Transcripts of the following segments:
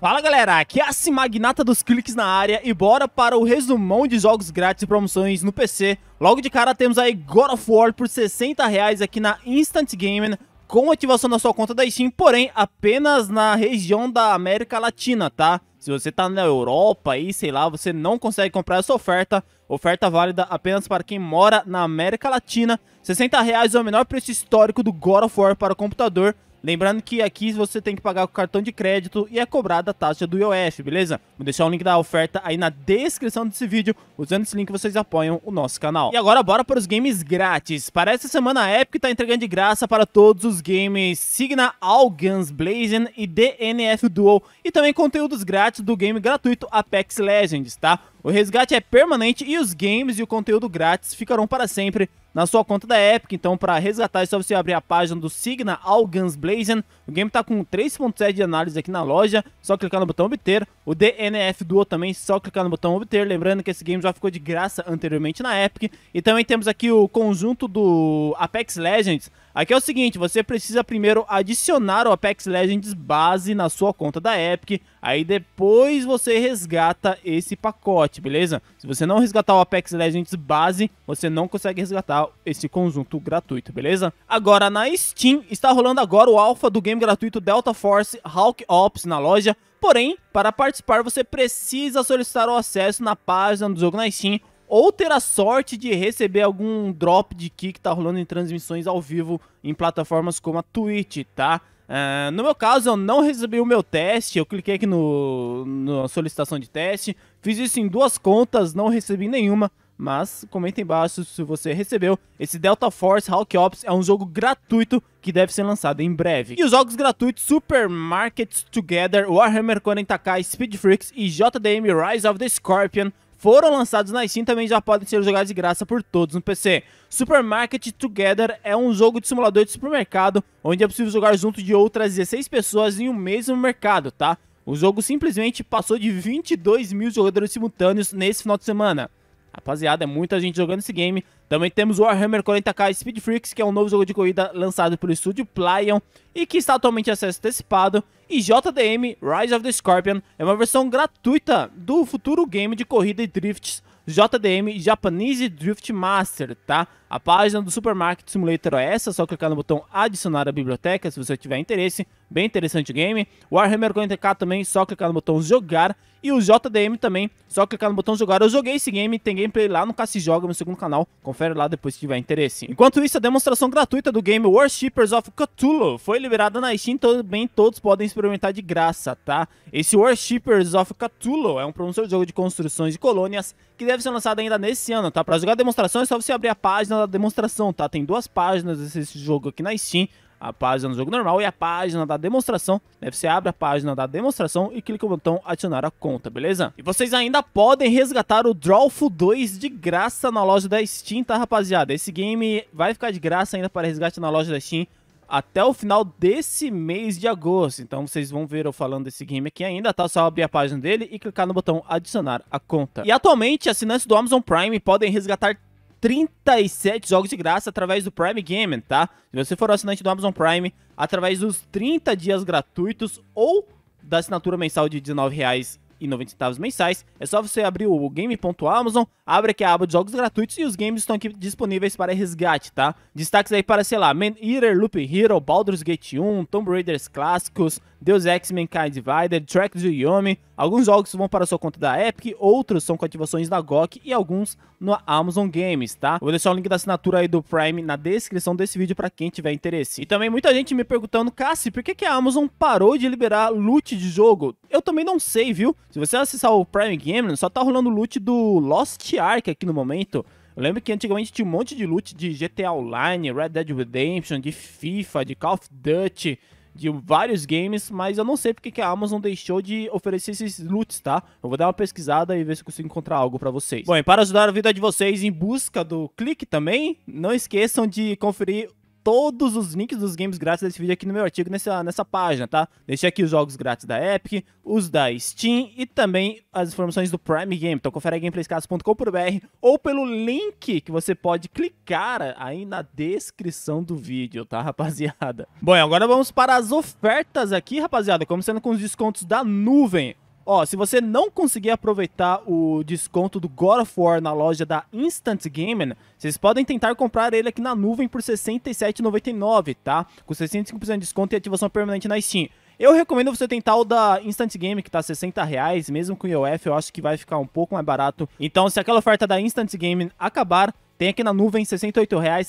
Fala galera, aqui é a Simagnata dos cliques na área e bora para o resumão de jogos grátis e promoções no PC. Logo de cara temos aí God of War por 60 reais aqui na Instant Gaming com ativação na sua conta da Steam, porém apenas na região da América Latina, tá? Se você tá na Europa aí, sei lá, você não consegue comprar essa oferta. Oferta válida apenas para quem mora na América Latina. R$ reais é o menor preço histórico do God of War para o computador Lembrando que aqui você tem que pagar com cartão de crédito e é cobrada a taxa do IOF, beleza? Vou deixar o link da oferta aí na descrição desse vídeo. Usando esse link vocês apoiam o nosso canal. E agora bora para os games grátis. Para essa semana a Epic está entregando de graça para todos os games Signa All Guns Blazing e DNF Duel e também conteúdos grátis do game gratuito Apex Legends, tá? O resgate é permanente e os games e o conteúdo grátis ficarão para sempre na sua conta da Epic. Então, para resgatar, é só você abrir a página do Signa All Guns Blazing. O game está com 3.7 de análise aqui na loja, só clicar no botão obter. O DNF Duo também, só clicar no botão obter. Lembrando que esse game já ficou de graça anteriormente na Epic. E também temos aqui o conjunto do Apex Legends, Aqui é o seguinte, você precisa primeiro adicionar o Apex Legends base na sua conta da Epic, aí depois você resgata esse pacote, beleza? Se você não resgatar o Apex Legends base, você não consegue resgatar esse conjunto gratuito, beleza? Agora, na Steam, está rolando agora o alpha do game gratuito Delta Force Hawk Ops na loja, porém, para participar você precisa solicitar o acesso na página do jogo na Steam ou ter a sorte de receber algum drop de key que tá rolando em transmissões ao vivo em plataformas como a Twitch, tá? Uh, no meu caso, eu não recebi o meu teste, eu cliquei aqui no, no solicitação de teste, fiz isso em duas contas, não recebi nenhuma, mas comenta embaixo se você recebeu. Esse Delta Force Hawk Ops é um jogo gratuito que deve ser lançado em breve. E os jogos gratuitos Supermarkets Together, Warhammer 40k Speed Freaks e JDM Rise of the Scorpion foram lançados na Steam também já podem ser jogados de graça por todos no PC. Supermarket Together é um jogo de simulador de supermercado onde é possível jogar junto de outras 16 pessoas em um mesmo mercado, tá? O jogo simplesmente passou de 22 mil jogadores simultâneos nesse final de semana. Rapaziada, é muita gente jogando esse game. Também temos Warhammer 40k Speed Freaks, que é um novo jogo de corrida lançado pelo estúdio Plyon e que está atualmente em acesso antecipado. E JDM Rise of the Scorpion é uma versão gratuita do futuro game de corrida e drifts JDM Japanese Drift Master, tá? A página do Supermarket Simulator é essa, é só clicar no botão adicionar à biblioteca se você tiver interesse, bem interessante o game. O Warhammer 40k também, só clicar no botão jogar. E o JDM também, só clicar no botão jogar. Eu joguei esse game, tem gameplay lá no Cassi Joga, meu segundo canal, confere lá depois se tiver interesse. Enquanto isso, a demonstração gratuita do game Worshippers of Cthulhu foi liberada na Steam, também todos podem experimentar de graça, tá? Esse Worshippers of Cthulhu é um promissor jogo de construções de colônias que deve ser lançado ainda nesse ano, tá? Pra jogar demonstrações é só você abrir a página da demonstração, tá? Tem duas páginas desse jogo aqui na Steam. A página do jogo normal e a página da demonstração. Né? Você abre a página da demonstração e clica no botão adicionar a conta, beleza? E vocês ainda podem resgatar o Drawful 2 de graça na loja da Steam, tá, rapaziada? Esse game vai ficar de graça ainda para resgate na loja da Steam até o final desse mês de agosto. Então vocês vão ver eu falando desse game aqui ainda, tá? Só abrir a página dele e clicar no botão adicionar a conta. E atualmente, assinantes do Amazon Prime podem resgatar 37 jogos de graça através do Prime Gaming, tá? Se você for assinante do Amazon Prime, através dos 30 dias gratuitos ou da assinatura mensal de R$19,00 1,90 mensais. É só você abrir o game.amazon, abre aqui a aba de jogos gratuitos e os games estão aqui disponíveis para resgate, tá? Destaques aí para, sei lá, Man Eater, Loop Hero, Baldur's Gate 1, Tomb Raiders clássicos, Deus Ex Mankind Divided, Track do Yomi. Alguns jogos vão para a sua conta da Epic, outros são com ativações da GOG e alguns na Amazon Games, tá? vou deixar o link da assinatura aí do Prime na descrição desse vídeo para quem tiver interesse. E também muita gente me perguntando, Cassi, por que, que a Amazon parou de liberar loot de jogo? Eu também não sei, viu? Se você acessar o Prime Game, só tá rolando loot do Lost Ark aqui no momento. Eu lembro que antigamente tinha um monte de loot de GTA Online, Red Dead Redemption, de FIFA, de Call of Duty, de vários games, mas eu não sei porque que a Amazon deixou de oferecer esses loots, tá? Eu vou dar uma pesquisada e ver se consigo encontrar algo para vocês. Bom, e para ajudar a vida de vocês em busca do clique também, não esqueçam de conferir todos os links dos games grátis desse vídeo aqui no meu artigo nessa, nessa página, tá? Deixei aqui os jogos grátis da Epic, os da Steam e também as informações do Prime Game. Então confere aí gameplayscast.com.br ou pelo link que você pode clicar aí na descrição do vídeo, tá, rapaziada? Bom, agora vamos para as ofertas aqui, rapaziada, começando com os descontos da nuvem. Ó, se você não conseguir aproveitar o desconto do God of War na loja da Instant Gaming, vocês podem tentar comprar ele aqui na nuvem por R$ 67,99, tá? Com 65% de desconto e ativação permanente na Steam. Eu recomendo você tentar o da Instant Game, que tá 60 reais, mesmo com o IOF, eu acho que vai ficar um pouco mais barato. Então, se aquela oferta da Instant Game acabar, tem aqui na nuvem R$ 68,00,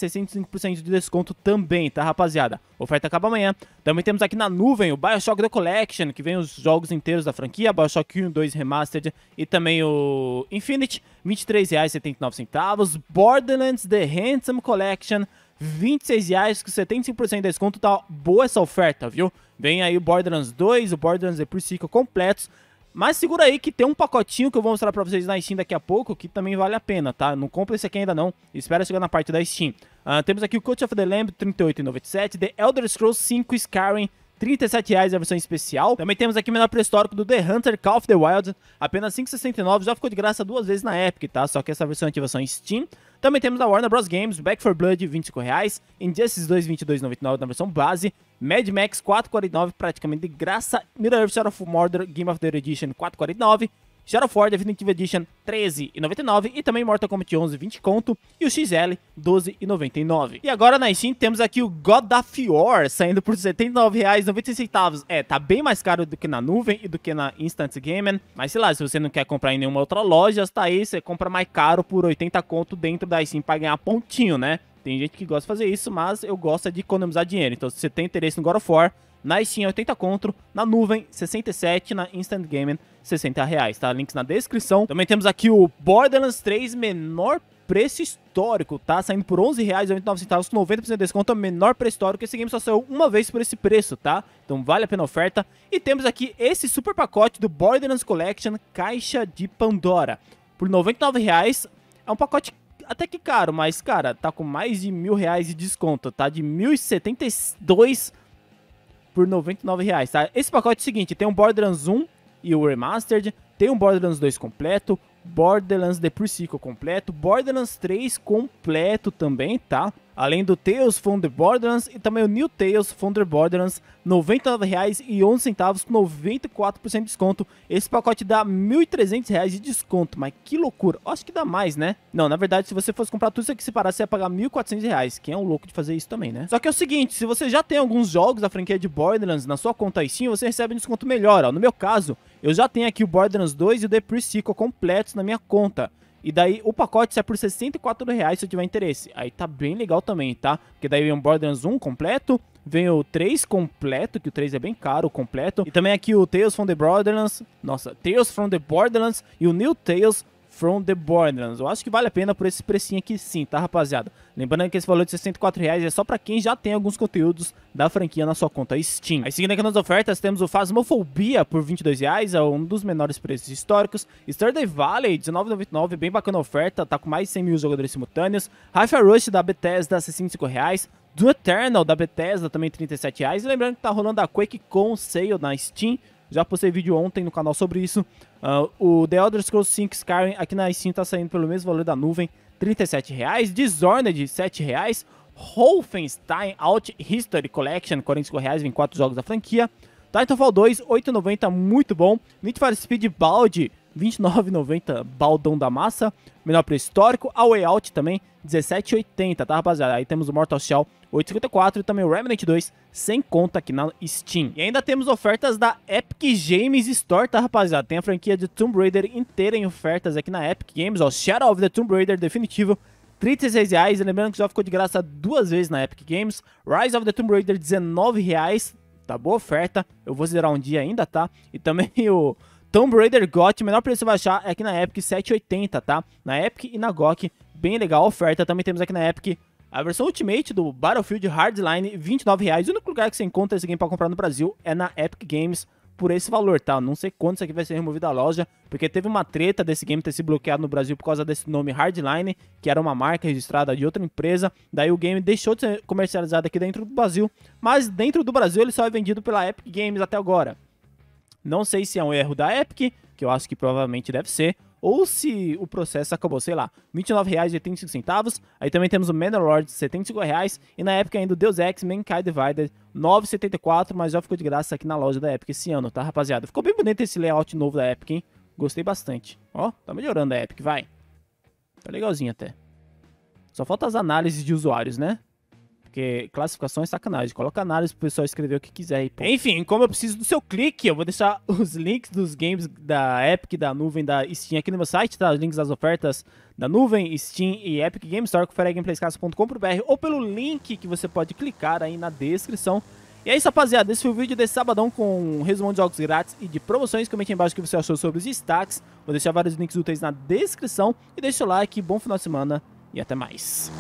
65% de desconto também, tá, rapaziada? Oferta acaba amanhã. Também temos aqui na nuvem o Bioshock The Collection, que vem os jogos inteiros da franquia, Bioshock 1 2 Remastered e também o Infinity, R$ 23,79. Borderlands The Handsome Collection, R$ 26,00, com 75% de desconto. Tá boa essa oferta, viu? Vem aí o Borderlands 2, o Borderlands The é Pre-Sequel completos, mas segura aí que tem um pacotinho que eu vou mostrar pra vocês na Steam daqui a pouco, que também vale a pena, tá? Não compra esse aqui ainda não, espera chegar na parte da Steam. Uh, temos aqui o Coach of the Lamb, 38,97, The Elder Scrolls 5 Skyrim, 37 reais a versão especial. Também temos aqui o menor pré-histórico do The Hunter Call of the Wild, apenas R$ 5,69, já ficou de graça duas vezes na Epic, tá? Só que essa versão é ativação Steam. Também temos a Warner Bros Games, Back for Blood, R$ 25,00, Injustice 2, 22,99 na versão base, Mad Max 449, praticamente de graça. Middle Earth Shadow of Mordor Game of the Year Edition 449. Shadow of War Definitive Edition 13,99 e também Mortal Kombat 11 20 conto e o XL 12,99. E agora na Steam temos aqui o God of War saindo por R$ 79,96. É, tá bem mais caro do que na nuvem e do que na Instant Gaming. mas sei lá, se você não quer comprar em nenhuma outra loja, tá aí, você compra mais caro por 80 conto dentro da Steam para ganhar pontinho, né? Tem gente que gosta de fazer isso, mas eu gosto é de economizar dinheiro. Então, se você tem interesse no God of War, na Steam 80 é conto, na nuvem 67, na Instant Gaming 60 reais, tá? Links na descrição. Também temos aqui o Borderlands 3 menor preço histórico, tá? Saindo por R$11,99 com 90% de desconto, menor preço histórico. Esse game só saiu uma vez por esse preço, tá? Então vale a pena a oferta. E temos aqui esse super pacote do Borderlands Collection Caixa de Pandora. Por R$99,00, é um pacote até que caro, mas, cara, tá com mais de mil reais de desconto, tá? De 1.072 por 99 reais, tá? Esse pacote é o seguinte, tem um Borderlands 1 e o Remastered, tem um Borderlands 2 completo, Borderlands The Pre-Sequel completo, Borderlands 3 completo também, tá? Além do Tales from the Borderlands e também o New Tales from the Borderlands, R$ 99,11 com 94% de desconto. Esse pacote dá R$ 1.300 de desconto, mas que loucura. Acho que dá mais, né? Não, na verdade, se você fosse comprar tudo isso aqui separado, você ia pagar R$ 1.400. Quem é um louco de fazer isso também, né? Só que é o seguinte, se você já tem alguns jogos da franquia de Borderlands na sua conta aí sim, você recebe um desconto melhor, ó. No meu caso, eu já tenho aqui o Borderlands 2 e o The Pre-Sequel completos na minha conta. E daí o pacote sai é por 64 reais se eu tiver interesse. Aí tá bem legal também, tá? Porque daí vem o Borderlands 1 completo, vem o 3 completo, que o 3 é bem caro, completo. E também aqui o Tales from the Borderlands, nossa, Tales from the Borderlands e o New Tales From the Borderlands. Eu acho que vale a pena por esse precinho aqui sim, tá, rapaziada? Lembrando que esse valor de 64 reais é só para quem já tem alguns conteúdos da franquia na sua conta Steam. Aí seguindo aqui nas ofertas, temos o Phasmophobia por 22 reais, é um dos menores preços históricos. Stardew Valley, 19,99, bem bacana a oferta, tá com mais de 100 mil jogadores simultâneos. Rafa Rush da Bethesda, 65 reais. Do Eternal da Bethesda, também 37 reais. E lembrando que tá rolando a Quake com sale na Steam já postei vídeo ontem no canal sobre isso. Uh, o The Elder Scrolls 5 Skyrim aqui na Steam tá saindo pelo mesmo valor da nuvem, R$ 37,00. Dishonored, R$ 7,00. Wolfenstein Out History Collection, R$ 45,00, vem 4 jogos da franquia. Titanfall 2, 8,90, muito bom. Need for Speed Balde, 29,90, baldão da massa. Menor preço histórico. A Way Out também, 17,80, tá, rapaziada? Aí temos o Mortal Shell 8,54 e também o Remnant 2 sem conta aqui na Steam. E ainda temos ofertas da Epic Games Store, tá rapaziada? Tem a franquia de Tomb Raider inteira em ofertas aqui na Epic Games, ó, Shadow of the Tomb Raider definitivo, R$ reais. lembrando que já ficou de graça duas vezes na Epic Games. Rise of the Tomb Raider R$ reais. tá boa oferta, eu vou zerar um dia ainda, tá? E também o... Tomb Raider GOT, o menor preço que você vai achar é aqui na Epic, 7,80, tá? Na Epic e na GOG, bem legal a oferta. Também temos aqui na Epic a versão Ultimate do Battlefield Hardline, R$ O único lugar que você encontra esse game para comprar no Brasil é na Epic Games por esse valor, tá? Não sei quando isso aqui vai ser removido da loja, porque teve uma treta desse game ter se bloqueado no Brasil por causa desse nome Hardline, que era uma marca registrada de outra empresa. Daí o game deixou de ser comercializado aqui dentro do Brasil, mas dentro do Brasil ele só é vendido pela Epic Games até agora. Não sei se é um erro da Epic, que eu acho que provavelmente deve ser, ou se o processo acabou, sei lá, R$ 29,85. Aí também temos o Mandalord, R$ 75,00. E na época ainda o Deus Ex Mankind Divided, R$ 9,74. Mas já ficou de graça aqui na loja da Epic esse ano, tá, rapaziada? Ficou bem bonito esse layout novo da Epic, hein? Gostei bastante. Ó, tá melhorando a Epic, vai. Tá legalzinho até. Só falta as análises de usuários, né? Porque classificação é sacanagem. Coloca análise pro pessoal escrever o que quiser. Enfim, como eu preciso do seu clique, eu vou deixar os links dos games da Epic, da nuvem, da Steam aqui no meu site, tá? Os links das ofertas da nuvem, Steam e Epic Game Store, que gameplayscasa.com.br ou pelo link que você pode clicar aí na descrição. E é isso, rapaziada. Esse foi o vídeo desse sabadão com um de jogos grátis e de promoções. Comente aí embaixo o que você achou sobre os destaques. Vou deixar vários links úteis na descrição. E deixa o like, bom final de semana e até mais.